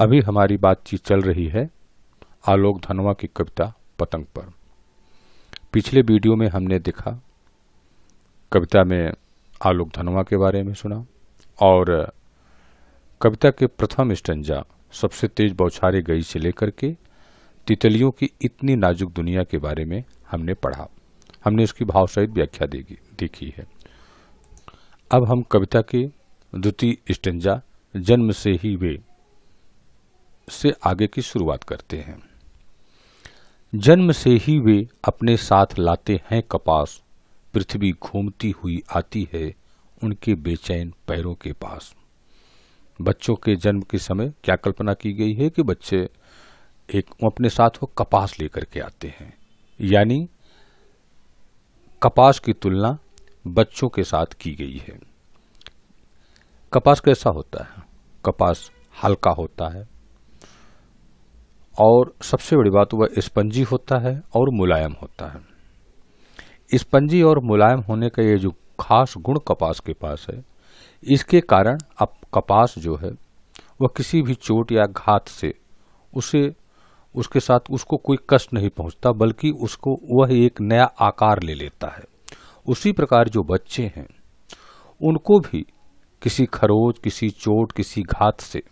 अभी हमारी बातचीत चल रही है आलोक धनवा की कविता पतंग पर पिछले वीडियो में हमने देखा कविता में आलोक धनवा के बारे में सुना और कविता के प्रथम स्टंजा सबसे तेज बौछारे गई से लेकर के तितलियों की इतनी नाजुक दुनिया के बारे में हमने पढ़ा हमने इसकी भाव सहित व्याख्या देगी देखी है अब हम कविता के द्वितीय स्टंजा जन्म से ही वे से आगे की शुरुआत करते हैं जन्म से ही वे अपने साथ लाते हैं कपास पृथ्वी घूमती हुई आती है उनके बेचैन पैरों के पास बच्चों के जन्म के समय क्या कल्पना की गई है कि बच्चे एक अपने साथ वो कपास लेकर के आते हैं यानी कपास की तुलना बच्चों के साथ की गई है कपास कैसा होता है कपास हल्का होता है और सबसे बड़ी बात वह स्पंजी होता है और मुलायम होता है स्पंजी और मुलायम होने का ये जो खास गुण कपास के पास है इसके कारण अब कपास जो है वह किसी भी चोट या घात से उसे उसके साथ उसको कोई कष्ट नहीं पहुंचता बल्कि उसको वह एक नया आकार ले लेता है उसी प्रकार जो बच्चे हैं उनको भी किसी खरोज किसी चोट किसी घात से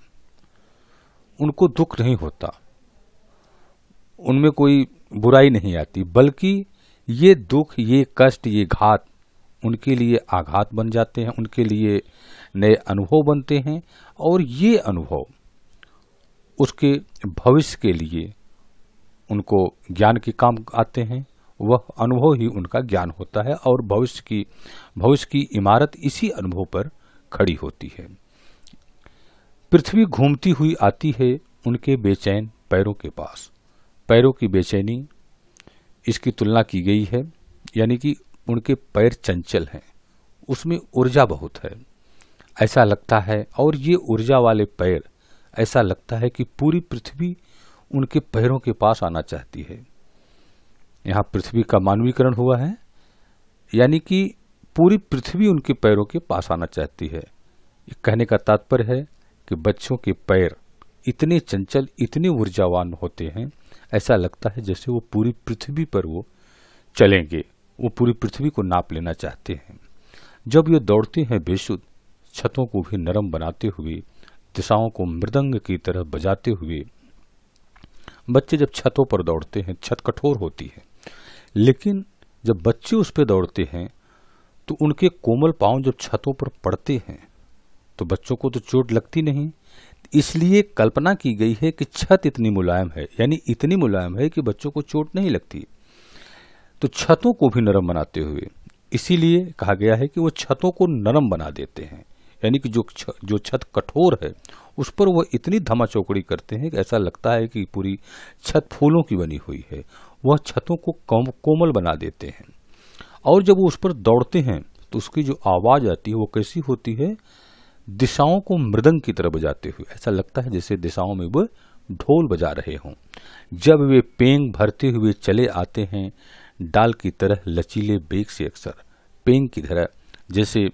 उनको दुख नहीं होता उनमें कोई बुराई नहीं आती बल्कि ये दुख ये कष्ट ये घात उनके लिए आघात बन जाते हैं उनके लिए नए अनुभव बनते हैं और ये अनुभव उसके भविष्य के लिए उनको ज्ञान के काम आते हैं वह अनुभव ही उनका ज्ञान होता है और भविष्य की भविष्य की इमारत इसी अनुभव पर खड़ी होती है पृथ्वी घूमती हुई आती है उनके बेचैन पैरों के पास पैरों की बेचैनी इसकी तुलना की गई है यानी कि उनके पैर चंचल हैं उसमें ऊर्जा बहुत है ऐसा लगता है और ये ऊर्जा वाले पैर ऐसा लगता है कि पूरी पृथ्वी उनके पैरों के पास आना चाहती है यहाँ पृथ्वी का मानवीकरण हुआ है यानी कि पूरी पृथ्वी उनके पैरों के पास आना चाहती है कहने का तात्पर्य है कि बच्चों के पैर इतने चंचल इतने ऊर्जावान होते हैं ऐसा लगता है जैसे वो पूरी पृथ्वी पर वो चलेंगे वो पूरी पृथ्वी को नाप लेना चाहते हैं जब ये दौड़ते हैं बेशुद्ध छतों को भी नरम बनाते हुए दिशाओं को मृदंग की तरह बजाते हुए बच्चे जब छतों पर दौड़ते हैं छत कठोर होती है लेकिन जब बच्चे उस पर दौड़ते हैं तो उनके कोमल पांव जब छतों पर पड़ते हैं तो बच्चों को तो चोट लगती नहीं इसलिए कल्पना की गई है कि छत इतनी मुलायम है यानी इतनी मुलायम है कि बच्चों को चोट नहीं लगती तो छतों को भी नरम बनाते हुए इसीलिए कहा गया है कि वो छतों को नरम बना देते हैं यानी कि जो छ, जो छत कठोर है उस पर वह इतनी धमा चौकड़ी करते हैं कि ऐसा लगता है कि पूरी छत फूलों की बनी हुई है वह छतों को कोम, कोमल बना देते हैं और जब वो उस पर दौड़ते हैं तो उसकी जो आवाज़ आती है वो कैसी होती है दिशाओं को मृदंग की तरह बजाते हुए ऐसा लगता है जैसे दिशाओं में वह ढोल बजा रहे हों जब वे पेंग भरते हुए चले आते हैं डाल की तरह लचीले बेग से अक्सर पेंग की तरह जैसे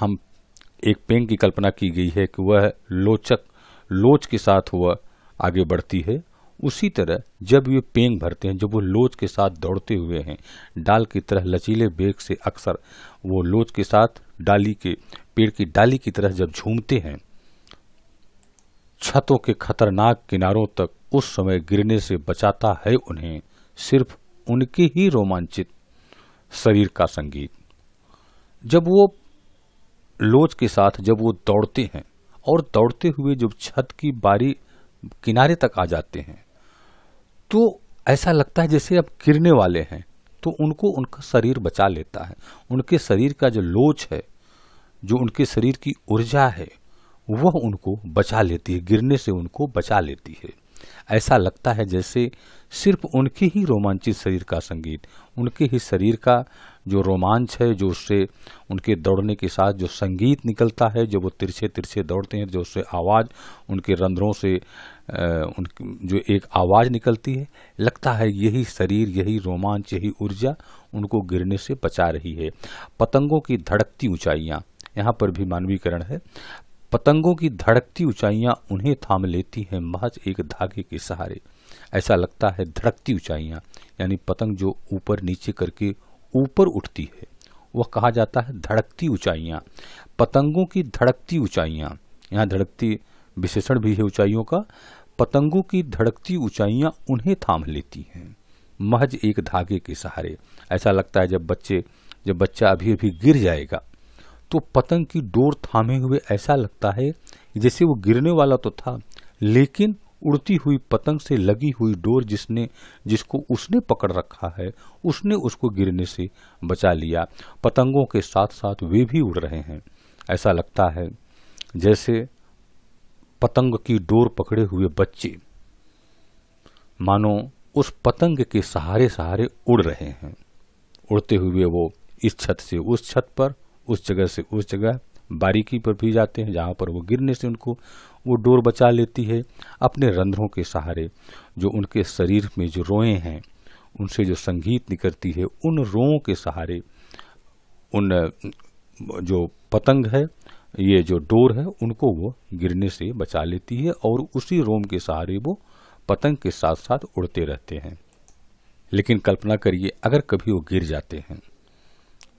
हम एक पेंग की कल्पना की गई है कि वह लोचक लोच के साथ हुआ आगे बढ़ती है उसी तरह जब वे पेंग भरते हैं जब वो लोच के साथ दौड़ते हुए हैं डाल की तरह लचीले बेग से अक्सर वो लोच के साथ डाली के पेड़ की डाली की तरह जब झूमते हैं छतों के खतरनाक किनारों तक उस समय गिरने से बचाता है उन्हें सिर्फ उनके ही रोमांचित शरीर का संगीत जब वो लोच के साथ जब वो दौड़ते हैं और दौड़ते हुए जब छत की बारी किनारे तक आ जाते हैं तो ऐसा लगता है जैसे अब गिरने वाले हैं तो उनको उनका शरीर बचा लेता है उनके शरीर का जो लोच है जो उनके शरीर की ऊर्जा है वह उनको बचा लेती है गिरने से उनको बचा लेती है ऐसा लगता है जैसे सिर्फ उनके ही रोमांचित शरीर का संगीत उनके ही शरीर का जो रोमांच है जो उससे उनके दौड़ने के साथ जो संगीत निकलता है जो वो तिरछे तिरछे दौड़ते हैं जो उससे आवाज़ उनके रंध्रों से उन जो एक आवाज़ निकलती है लगता है यही शरीर यही रोमांच यही ऊर्जा उनको गिरने से बचा रही है पतंगों की धड़कती ऊँचाइयाँ यहाँ पर भी मानवीकरण है पतंगों की धड़कती ऊंचाइयां उन्हें थाम लेती हैं महज एक धागे के सहारे ऐसा लगता है धड़कती ऊंचाइयां यानी पतंग जो ऊपर नीचे करके ऊपर उठती है वह कहा जाता है धड़कती ऊंचाइयां पतंगों की धड़कती ऊंचाइयां यहाँ धड़कती विशेषण भी है ऊंचाइयों का पतंगों की धड़कती ऊंचाइयां उन्हें थाम लेती हैं महज एक धागे के सहारे ऐसा लगता है जब बच्चे जब बच्चा अभी अभी गिर जाएगा तो पतंग की डोर थामे हुए ऐसा लगता है जैसे वो गिरने वाला तो था लेकिन उड़ती हुई पतंग से लगी हुई डोर जिसने जिसको उसने पकड़ रखा है उसने उसको गिरने से बचा लिया पतंगों के साथ साथ वे भी उड़ रहे हैं ऐसा लगता है जैसे पतंग की डोर पकड़े हुए बच्चे मानो उस पतंग के सहारे सहारे उड़ रहे हैं उड़ते हुए वो इस छत से उस छत पर उस जगह से उस जगह बारीकी पर भी जाते हैं जहाँ पर वो गिरने से उनको वो डोर बचा लेती है अपने रंध्रों के सहारे जो उनके शरीर में जो रोएं हैं उनसे जो संगीत निकलती है उन रोओं के सहारे उन जो पतंग है ये जो डोर है उनको वो गिरने से बचा लेती है और उसी रोम के सहारे वो पतंग के साथ साथ उड़ते रहते हैं लेकिन कल्पना करिए अगर कभी वो गिर जाते हैं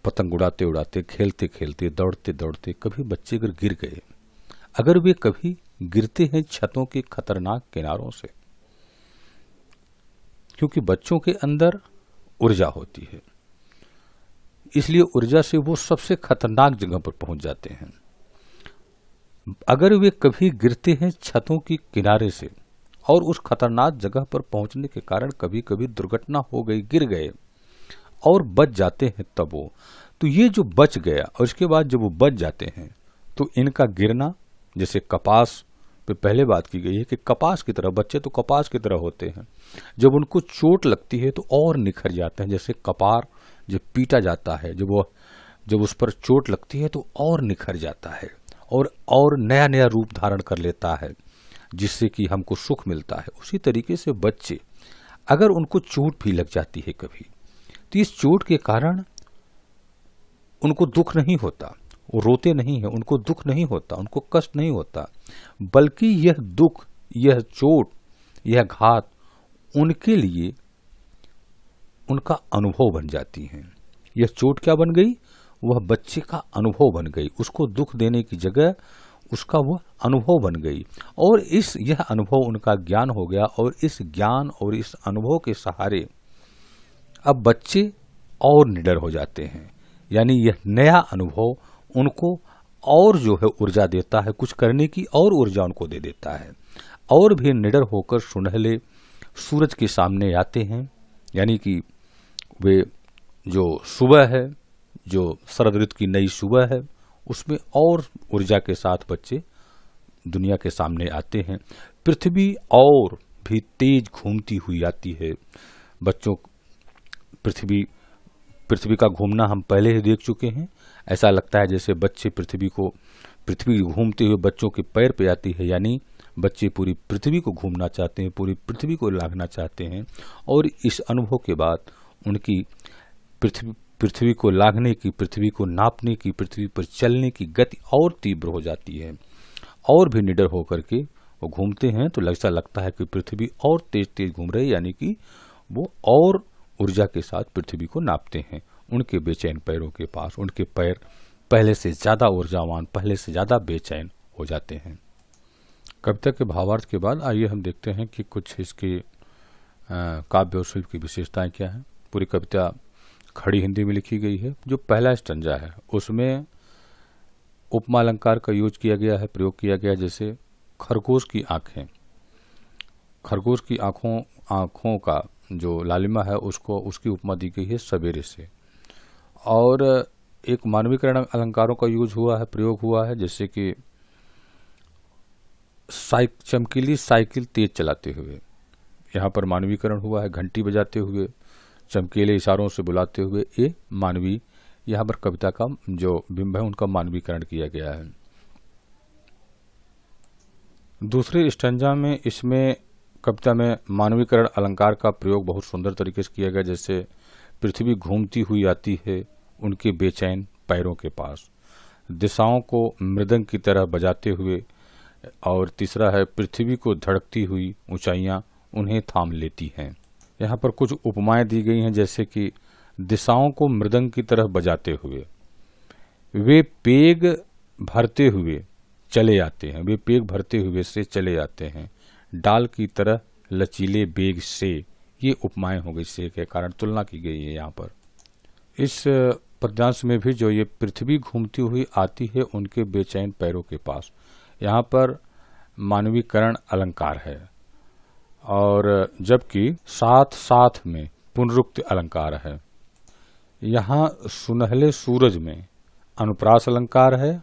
पतंग उड़ाते उड़ाते खेलते खेलते दौड़ते दौड़ते कभी बच्चे अगर गिर गए अगर वे कभी गिरते हैं छतों के खतरनाक किनारों से क्योंकि बच्चों के अंदर ऊर्जा होती है इसलिए ऊर्जा से वो सबसे खतरनाक जगह पर पहुंच जाते हैं अगर वे कभी गिरते हैं छतों के किनारे से और उस खतरनाक जगह पर पहुंचने के कारण कभी कभी दुर्घटना हो गई गिर गए और बच जाते हैं तब वो तो ये जो बच गया और उसके बाद जब वो बच जाते हैं तो इनका गिरना जैसे कपास पे पहले बात की गई है कि कपास की तरह बच्चे तो कपास की तरह होते हैं जब उनको चोट लगती है तो और निखर जाते हैं जैसे कपार जब पीटा जाता है जब वो जब उस पर चोट लगती है तो और निखर जाता है और और नया नया रूप धारण कर लेता है जिससे कि हमको सुख मिलता है उसी तरीके से बच्चे अगर उनको चोट भी लग जाती है कभी तो इस चोट के कारण उनको दुख नहीं होता वो रोते नहीं है उनको दुख नहीं होता उनको कष्ट नहीं होता बल्कि यह दुख यह चोट यह घात उनके लिए उनका अनुभव बन जाती है यह चोट क्या बन गई वह बच्चे का अनुभव बन गई उसको दुख देने की जगह उसका वह अनुभव बन गई और इस यह अनुभव उनका ज्ञान हो गया और इस ज्ञान और इस अनुभव के सहारे अब बच्चे और निडर हो जाते हैं यानी यह नया अनुभव उनको और जो है ऊर्जा देता है कुछ करने की और ऊर्जा उनको दे देता है और भी निडर होकर सुनहले सूरज के सामने आते हैं यानी कि वे जो सुबह है जो शरद ऋतु की नई सुबह है उसमें और ऊर्जा के साथ बच्चे दुनिया के सामने आते हैं पृथ्वी और भी तेज घूमती हुई आती है बच्चों पृथ्वी पृथ्वी का घूमना हम पहले ही देख चुके हैं ऐसा लगता है जैसे बच्चे पृथ्वी को पृथ्वी घूमते हुए बच्चों के पैर पे आती है यानी बच्चे पूरी पृथ्वी को घूमना चाहते हैं पूरी पृथ्वी को लागना चाहते हैं और इस अनुभव के बाद उनकी पृथ्वी पृथ्वी को लागने की पृथ्वी को नापने की पृथ्वी पर चलने की गति और तीव्र हो जाती है और भी निडर होकर के वो घूमते हैं तो ऐसा लगता है कि पृथ्वी और तेज तेज घूम रही है यानी कि वो और ऊर्जा के साथ पृथ्वी को नापते हैं उनके बेचैन पैरों के पास उनके पैर पहले से ज़्यादा ऊर्जावान पहले से ज़्यादा बेचैन हो जाते हैं कविता के भावार्थ के बाद आइए हम देखते हैं कि कुछ इसके काव्य और शिल्प की विशेषताएं क्या हैं पूरी कविता खड़ी हिंदी में लिखी गई है जो पहला स्टंजा है उसमें उपमा अलंकार का यूज किया गया है प्रयोग किया गया जैसे खरगोश की आँखें खरगोश की आंखों आँखों का जो लालिमा है उसको उसकी उपमा दी गई है सवेरे से और एक मानवीकरण अलंकारों का यूज हुआ है प्रयोग हुआ है जैसे कि साइक चमकीली साइकिल तेज चलाते हुए यहाँ पर मानवीकरण हुआ है घंटी बजाते हुए चमकीले इशारों से बुलाते हुए ये मानवी यहाँ पर कविता का जो बिंब है उनका मानवीकरण किया गया है दूसरे स्टंजा में इसमें कविता में मानवीकरण अलंकार का प्रयोग बहुत सुंदर तरीके से किया गया जैसे पृथ्वी घूमती हुई आती है उनके बेचैन पैरों के पास दिशाओं को मृदंग की तरह बजाते हुए और तीसरा है पृथ्वी को धड़कती हुई ऊंचाइयां उन्हें थाम लेती हैं यहाँ पर कुछ उपमाएं दी गई हैं जैसे कि दिशाओं को मृदंग की तरह बजाते हुए वे पेग भरते हुए चले आते हैं वे पेग भरते हुए से चले आते हैं डाल की तरह लचीले बेग से ये उपमाएं हो गई से के कारण तुलना की गई है यहाँ पर इस पद्यांश में भी जो ये पृथ्वी घूमती हुई आती है उनके बेचैन पैरों के पास यहाँ पर मानवीकरण अलंकार है और जबकि साथ साथ में पुनरुक्त अलंकार है यहाँ सुनहले सूरज में अनुप्रास अलंकार है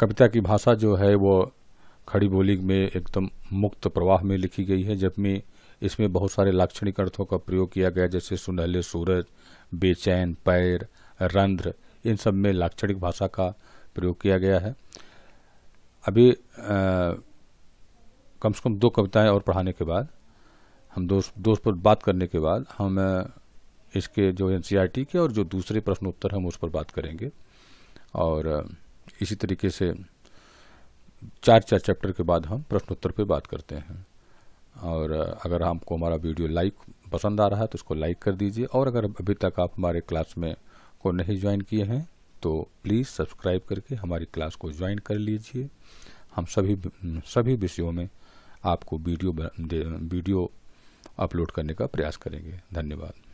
कविता की भाषा जो है वो खड़ी बोली में एकदम मुक्त प्रवाह में लिखी गई है जबकि इसमें बहुत सारे लाक्षणिक अर्थों का प्रयोग किया गया जैसे सुनहले सूरज बेचैन पैर रंध्र इन सब में लाक्षणिक भाषा का प्रयोग किया गया है अभी आ, कम से कम दो कविताएं और पढ़ाने के बाद हम दोस्त दोस्त पर बात करने के बाद हम इसके जो एन e के और जो दूसरे प्रश्नोत्तर हम उस पर बात करेंगे और इसी तरीके से चार चार चैप्टर के बाद हम प्रश्नोत्तर पे बात करते हैं और अगर आपको हमारा वीडियो लाइक पसंद आ रहा है तो उसको लाइक कर दीजिए और अगर अभी तक आप हमारे क्लास में को नहीं ज्वाइन किए हैं तो प्लीज़ सब्सक्राइब करके हमारी क्लास को ज्वाइन कर लीजिए हम सभी सभी विषयों में आपको वीडियो वीडियो अपलोड करने का प्रयास करेंगे धन्यवाद